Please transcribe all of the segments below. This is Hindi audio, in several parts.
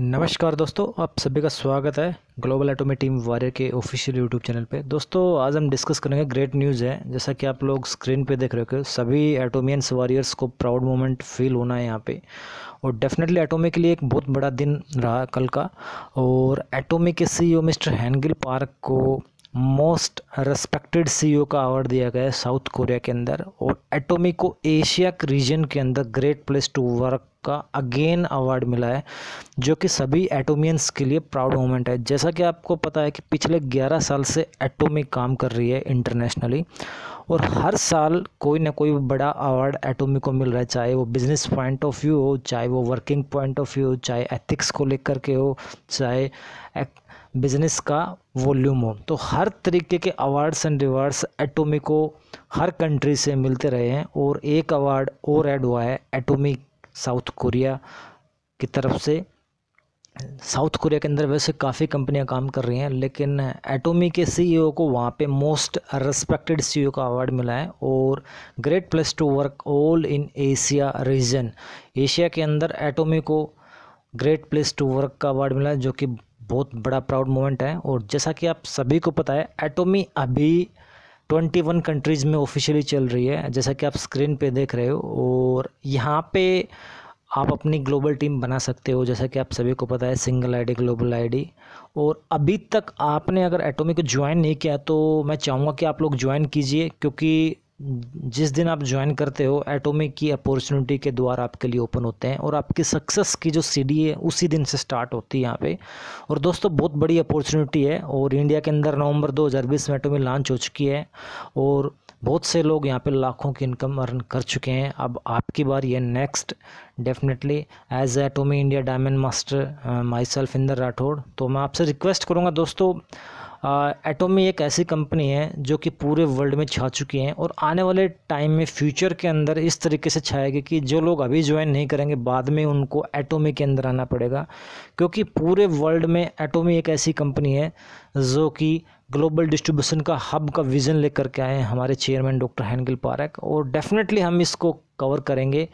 नमस्कार दोस्तों आप सभी का स्वागत है ग्लोबल एटोमी टीम वारियर के ऑफिशियल यूट्यूब चैनल पे दोस्तों आज हम डिस्कस करेंगे ग्रेट न्यूज़ है जैसा कि आप लोग स्क्रीन पे देख रहे हो सभी एटोमियंस वारियर्स को प्राउड मोमेंट फील होना है यहाँ पे और डेफिनेटली एटोमे के लिए एक बहुत बड़ा दिन रहा कल का और एटोमी के C e mister Hangil Park को मोस्ट रेस्पेक्टेड सीईओ e का अवार्ड दिया गया है साउथ कोरिया के अंदर और एटोमी को एशिया रीजन के अंदर ग्रेट प्लेस टू वर्क का अगेन अवार्ड मिला है जो कि सभी एटोमियंस के लिए प्राउड मोमेंट है जैसा कि आपको पता है कि पिछले 11 साल से एटोमी काम कर रही है इंटरनेशनली और हर साल कोई ना कोई बड़ा अवार्ड एटोमी को मिल रहा है चाहे वो बिजनेस पॉइंट ऑफ व्यू हो चाहे वो वर्किंग पॉइंट ऑफ व्यू हो चाहे एथिक्स को लेकर के हो चाहे बिज़नेस का वॉल्यूम हो तो हर तरीके के अवार्ड्स एंड रिवार्ड्स एटोमी को हर कंट्री से मिलते रहे हैं और एक अवार्ड और ऐड हुआ है एटोमी साउथ कोरिया की तरफ से साउथ कोरिया के अंदर वैसे काफ़ी कंपनियां काम कर रही हैं लेकिन एटोमी के सीईओ e को वहाँ पे मोस्ट रिस्पेक्टेड सीईओ का अवार्ड मिला है और great place to work all in Asia region Asia के अंदर एटोमी को ग्रेट प्लेस टू वर्क का अवार्ड मिला है जो कि बहुत बड़ा प्राउड मोमेंट है और जैसा कि आप सभी को पता है एटोमी अभी 21 कंट्रीज़ में ऑफिशियली चल रही है जैसा कि आप स्क्रीन पे देख रहे हो और यहाँ पे आप अपनी ग्लोबल टीम बना सकते हो जैसा कि आप सभी को पता है सिंगल आईडी ग्लोबल आईडी और अभी तक आपने अगर एटोमी को ज्वाइन नहीं किया तो मैं चाहूँगा कि आप लोग ज्वाइन कीजिए क्योंकि जिस दिन आप ज्वाइन करते हो एटॉमिक की अपॉर्चुनिटी के द्वार आपके लिए ओपन होते हैं और आपकी सक्सेस की जो सीडी है उसी दिन से स्टार्ट होती है यहाँ पे और दोस्तों बहुत बड़ी अपॉर्चुनिटी है और इंडिया के अंदर नवंबर 2020 में एटॉमिक लॉन्च हो चुकी है और बहुत से लोग यहाँ पे लाखों की इनकम अर्न कर चुके हैं अब आपकी बार ये next definitely as Atomy India diamond master myself Inder Rathore तो मैं आपसे रिक्वेस्ट करूँगा दोस्तों एटोमी एक ऐसी कंपनी है जो कि पूरे वर्ल्ड में छा चुकी है और आने वाले टाइम में फ्यूचर के अंदर इस तरीके से छाएगी कि जो लोग अभी ज्वाइन नहीं करेंगे बाद में उनको एटोमी के अंदर आना पड़ेगा क्योंकि पूरे वर्ल्ड में एटोमी एक ऐसी कंपनी है जो कि ग्लोबल डिस्ट्रीब्यूशन का हब का विज़न लेकर के आए हैं हमारे चेयरमैन डॉक्टर हैंगिल पारक और डेफिनेटली हम इसको कवर करेंगे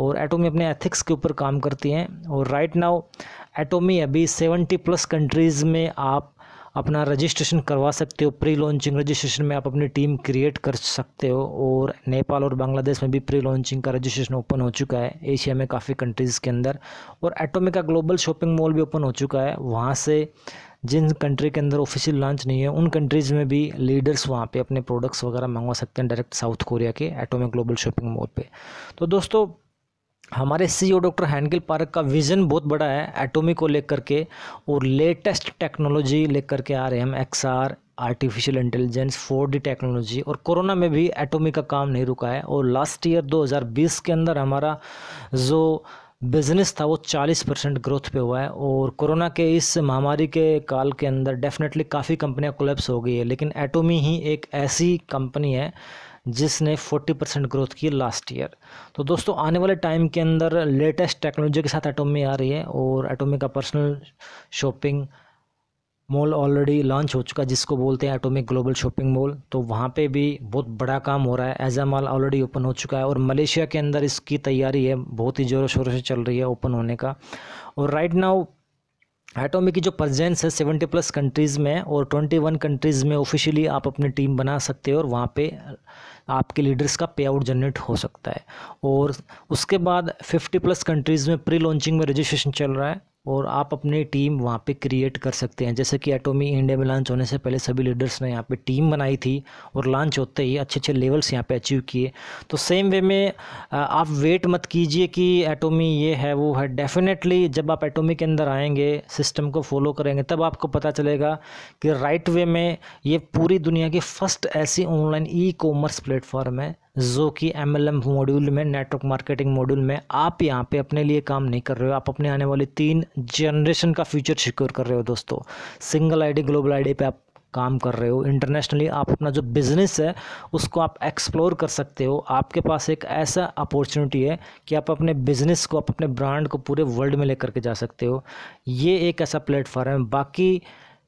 और एटोमी अपने एथिक्स के ऊपर काम करती हैं और राइट नाउ एटोमी अभी सेवेंटी प्लस कंट्रीज़ में आप अपना रजिस्ट्रेशन करवा सकते हो प्री लॉन्चिंग रजिस्ट्रेशन में आप अपनी टीम क्रिएट कर सकते हो और नेपाल और बांग्लादेश में भी प्री लॉन्चिंग का रजिस्ट्रेशन ओपन हो चुका है एशिया में काफ़ी कंट्रीज़ के अंदर और एटोमिका ग्लोबल शॉपिंग मॉल भी ओपन हो चुका है वहाँ से जिन कंट्री के अंदर ऑफिशियल लॉन्च नहीं है उन कंट्रीज़ में भी लीडर्स वहाँ पे अपने प्रोडक्ट्स वगैरह मंगवा सकते हैं डायरेक्ट साउथ कोरिया के एटोमिक ग्लोबल शॉपिंग मॉल पे तो दोस्तों हमारे CEO e doctor Hangil Park का विज़न बहुत बड़ा है एटोमी को लेकर के और लेटेस्ट टेक्नोलॉजी लेकर के आ रहे हैं हम आर artificial intelligence four D technology और कोरोना में भी एटोमी का काम नहीं रुका है और लास्ट ईयर 2020 के अंदर हमारा जो बिज़नेस था वो 40 परसेंट ग्रोथ पे हुआ है और कोरोना के इस महामारी के काल के अंदर डेफिनेटली काफ़ी कंपनियां कोलेप्स हो गई है लेकिन एटोमी ही एक ऐसी कंपनी है जिसने 40 परसेंट ग्रोथ की लास्ट ईयर तो दोस्तों आने वाले टाइम के अंदर लेटेस्ट टेक्नोलॉजी के साथ एटोमी आ रही है और एटोमी का personal shopping mall already launch हो चुका है जिसको बोलते हैं एटोमिक ग्लोबल शॉपिंग मॉल तो वहाँ पे भी बहुत बड़ा काम हो रहा है एज मॉल ऑलरेडी ओपन हो चुका है और मलेशिया के अंदर इसकी तैयारी है बहुत ही ज़ोरों शोरों से चल रही है ओपन होने का और राइट नाउ एटोमी की जो प्रजेंस है सेवेंटी प्लस कंट्रीज़ में और ट्वेंटी वन कंट्रीज़ में ऑफिशियली आप अपनी टीम बना सकते हो और वहाँ पे आपके लीडर्स का पे आउट जनरेट हो सकता है और उसके बाद फिफ्टी प्लस कंट्रीज़ में प्री लॉन्चिंग में रजिस्ट्रेशन चल रहा है और आप अपनी टीम वहाँ पे क्रिएट कर सकते हैं जैसे कि एटोमी इंडिया में लॉन्च होने से पहले सभी लीडर्स ने यहाँ पे टीम बनाई थी और लॉन्च होते ही अच्छे अच्छे लेवल्स यहाँ पे अचीव किए तो सेम वे में आप वेट मत कीजिए कि एटोमी ये है वो है डेफिनेटली जब आप एटोमी के अंदर आएंगे सिस्टम को फॉलो करेंगे तब आपको पता चलेगा कि राइट वे में ये पूरी दुनिया की फ़र्स्ट ऐसी ऑनलाइन ई कॉमर्स प्लेटफॉर्म है जो कि एम एल एम मॉड्यूल में नेटवर्क मार्केटिंग मॉड्यूल में आप यहाँ पे अपने लिए काम नहीं कर रहे हो आप अपने आने वाले तीन जनरेशन का फ्यूचर सिक्योर कर रहे हो दोस्तों सिंगल आईडी ग्लोबल आईडी पे आप काम कर रहे हो इंटरनेशनली आप अपना जो बिज़नेस है उसको आप एक्सप्लोर कर सकते हो आपके पास एक ऐसा अपॉर्चुनिटी है कि आप अपने बिज़नेस को आप अपने ब्रांड को पूरे वर्ल्ड में लेकर के जा सकते हो ये एक ऐसा प्लेटफॉर्म है बाकी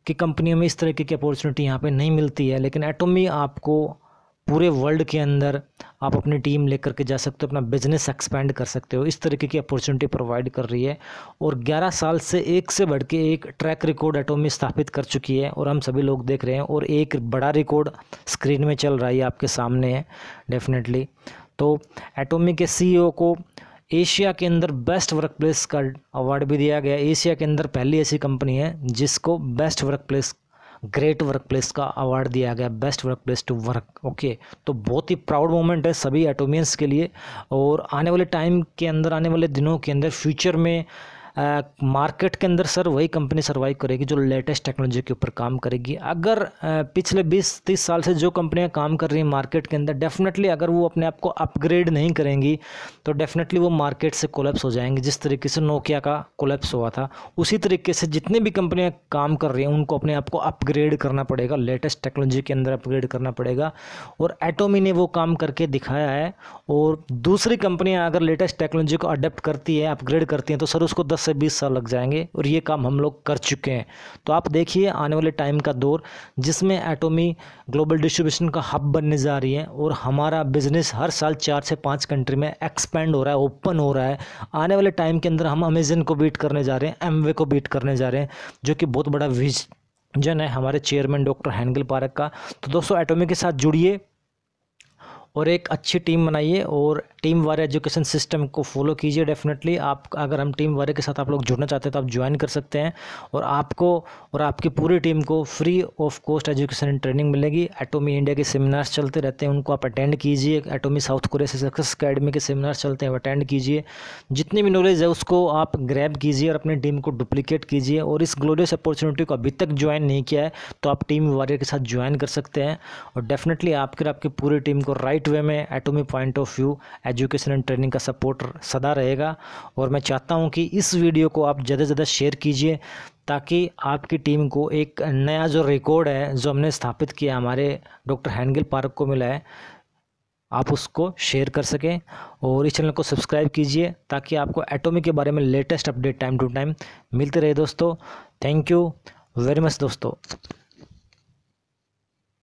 की कंपनियों में इस तरीके की अपॉर्चुनिटी यहाँ पर नहीं मिलती है लेकिन एटोमी आपको पूरे वर्ल्ड के अंदर आप अपनी टीम लेकर के जा सकते हो अपना बिजनेस एक्सपेंड कर सकते हो इस तरीके की अपॉर्चुनिटी प्रोवाइड कर रही है और 11 साल से एक से बढ़ के एक ट्रैक रिकॉर्ड एटोमी स्थापित कर चुकी है और हम सभी लोग देख रहे हैं और एक बड़ा रिकॉर्ड स्क्रीन में चल रहा है आपके सामने है डेफिनेटली तो एटोमी के सी को एशिया के अंदर बेस्ट वर्क प्लेस का अवार्ड भी दिया गया एशिया के अंदर पहली ऐसी कंपनी है जिसको best work place great work place का अवार्ड दिया गया best work place to work okay तो बहुत ही प्राउड मोमेंट है सभी एटोमियंस के लिए और आने वाले टाइम के अंदर आने वाले दिनों के अंदर फ्यूचर में मार्केट के अंदर सर वही कंपनी सर्वाइव करेगी जो लेटेस्ट टेक्नोलॉजी के ऊपर काम करेगी अगर पिछले 20-30 साल से जो कंपनियां काम कर रही हैं मार्केट के अंदर डेफिनेटली अगर वो अपने आप को अपग्रेड नहीं करेंगी तो डेफिनेटली वो मार्केट से कोलेप्स हो जाएंगे जिस तरीके से नोकिया का कोलेप्स हुआ था उसी तरीके से जितनी भी कंपनियाँ काम कर रही हैं उनको अपने आप को अपग्रेड करना पड़ेगा लेटेस्ट टेक्नोलॉजी के अंदर अपग्रेड करना पड़ेगा और एटोमी ने वो काम करके दिखाया है और दूसरी कंपनियाँ अगर लेटेस्ट टेक्नोलॉजी को अडेप्ट करती है अपग्रेड करती हैं तो सर उसको दस से बीस साल लग जाएंगे और ये काम हम लोग कर चुके हैं तो आप देखिए आने वाले टाइम का दौर जिसमें एटोमी ग्लोबल डिस्ट्रीब्यूशन का हब बनने जा रही है और हमारा बिज़नेस हर साल चार से पाँच कंट्री में एक्सपेंड हो रहा है ओपन हो रहा है आने वाले टाइम के अंदर हम अमेजन को बीट करने जा रहे हैं एम को बीट करने जा रहे हैं जो कि बहुत बड़ा विजन है हमारे चेयरमैन डॉक्टर हैंगल पारक का तो दोस्तों एटोमी के साथ जुड़िए और एक अच्छी टीम बनाइए और टीम वार एजुकेशन सिस्टम को फॉलो कीजिए डेफिनेटली आप अगर हम टीम वार के साथ आप लोग जुड़ना चाहते हैं तो आप ज्वाइन कर सकते हैं और आपको और आपकी पूरी टीम को free of cost education and training मिलेगी एटोमी इंडिया के सेमिनार्स चलते रहते हैं उनको आप अटेंड कीजिए Atomy South Korea success academy के सेमिनार्स चलते हैं अटेंड कीजिए जितनी भी नॉलेज है उसको आप ग्रैब कीजिए और अपनी टीम को डुप्लीकेट कीजिए और इस ग्लोरियस अपॉर्चुनिटी को अभी तक ज्वाइन नहीं किया है तो आप टीम वारियर के साथ ज्वाइन कर सकते हैं और डेफिनेटली आपके आपकी पूरी टीम को राइट वे में Atomy point of view education and training का सपोर्ट सदा रहेगा और मैं चाहता हूं कि इस वीडियो को आप ज़्यादा से ज़्यादा शेयर कीजिए ताकि आपकी टीम को एक नया जो रिकॉर्ड है जो हमने स्थापित किया हमारे डॉक्टर हैंगल पार्क को मिला है आप उसको शेयर कर सकें और इस चैनल को सब्सक्राइब कीजिए ताकि आपको एटोमी के बारे में latest update time to time मिलते रहे दोस्तों थैंक यू वेरी मच दोस्तों